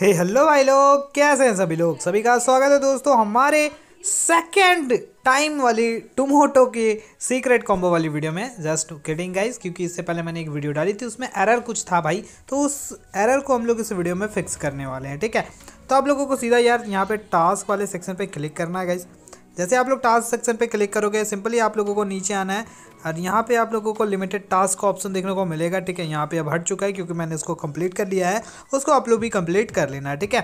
हे hello भाई लोग कैसे हैं सभी लोग सभी का स्वागत है दोस्तों हमारे सेकंड टाइम वाली टुमोटो के सीक्रेट कॉम्बो वाली वीडियो में जस्ट किडिंग गाइस क्योंकि इससे पहले मैंने एक वीडियो डाली थी उसमें एरर कुछ था भाई तो उस एरर को हम लोग इस वीडियो में फिक्स करने वाले हैं ठीक है तो आप लोगों को सीधा यार यहाँ पे टास्क वाले सेक्शन पे क्लिक करना है गाइज़ जैसे आप लोग टास्क सेक्शन पे क्लिक करोगे सिंपली आप लोगों को नीचे आना है और यहाँ पे आप लोगों को लिमिटेड टास्क का ऑप्शन देखने को मिलेगा ठीक है यहाँ पे अब हट चुका है क्योंकि मैंने इसको कंप्लीट कर लिया है उसको आप लोग भी कंप्लीट कर लेना है ठीक है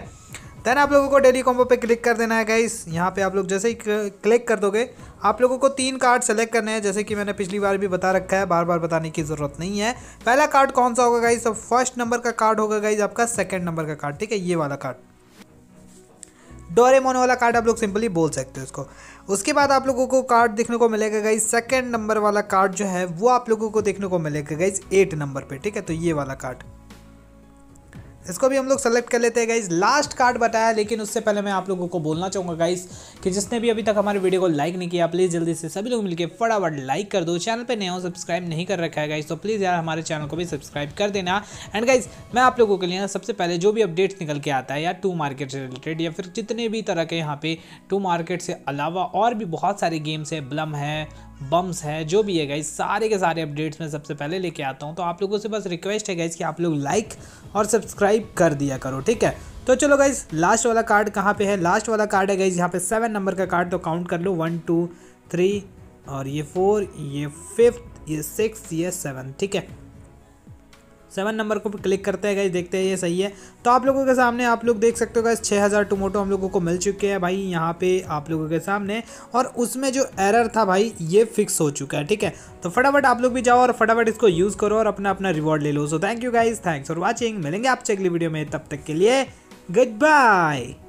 देन आप लोगों को डेली कॉम्बो पे क्लिक कर देना है गाइस यहाँ पे आप लोग जैसे ही क्लिक कर दोगे आप लोगों को तीन कार्ड सेलेक्ट करने हैं जैसे कि मैंने पिछली बार भी बता रखा है बार बार बताने की ज़रूरत नहीं है पहला कार्ड कौन सा होगा गाइस फर्स्ट नंबर का कार्ड होगा गाइस आपका सेकेंड नंबर का कार्ड ठीक है ये वाला कार्ड डोरेमोन वाला कार्ड आप लोग सिंपली बोल सकते हो उसको उसके बाद आप लोगों को कार्ड देखने को मिलेगा गाइज सेकेंड नंबर वाला कार्ड जो है वो आप लोगों को देखने को मिलेगा गाइज एट नंबर पर ठीक है तो ये वाला कार्ड इसको भी हम लोग सेलेक्ट कर लेते हैं गाइज लास्ट कार्ड बताया लेकिन उससे पहले मैं आप लोगों को बोलना चाहूँगा गाइज कि जिसने भी अभी तक हमारे वीडियो को लाइक नहीं किया प्लीज़ जल्दी से सभी लोग मिलकर फटाफट लाइक कर दो चैनल पर नया हो सब्सक्राइब नहीं कर रखा है गाइज तो प्लीज़ यार हमारे चैनल को भी सब्सक्राइब कर देना एंड गाइज मैं आप लोगों के लिए सबसे पहले जो भी अपडेट्स निकल के आता है या टू मार्केट से रिलेटेड या फिर जितने भी तरह के यहाँ पे टू मार्केट से अलावा और भी बहुत सारे गेम्स है ब्लम है बम्स हैं जो भी है गाइज सारे के सारे अपडेट्स मैं सबसे पहले लेके आता हूँ तो आप लोगों से बस रिक्वेस्ट है गाइज कि आप लोग लाइक और सब्सक्राइब कर दिया करो ठीक है तो चलो गाइज लास्ट वाला कार्ड कहाँ पे है लास्ट वाला कार्ड है गाइज यहाँ पे सेवन नंबर का कार्ड तो काउंट कर लो वन टू थ्री और ये फोर ये फिफ्थ ये सिक्स ये सेवन ठीक है सेवन नंबर को क्लिक करते हैं गाइज देखते हैं ये सही है तो आप लोगों के सामने आप लोग देख सकते हो गाइज छः हज़ार टोमोटो हम लोगों को मिल चुके हैं भाई यहाँ पे आप लोगों के सामने और उसमें जो एरर था भाई ये फिक्स हो चुका है ठीक है तो फटाफट आप लोग भी जाओ और फटाफट इसको यूज़ करो और अपना अपना रिवॉर्ड ले लो so thank you guys thanks for watching मिलेंगे आपसे अगली वीडियो में तब तक के लिए गुड बाय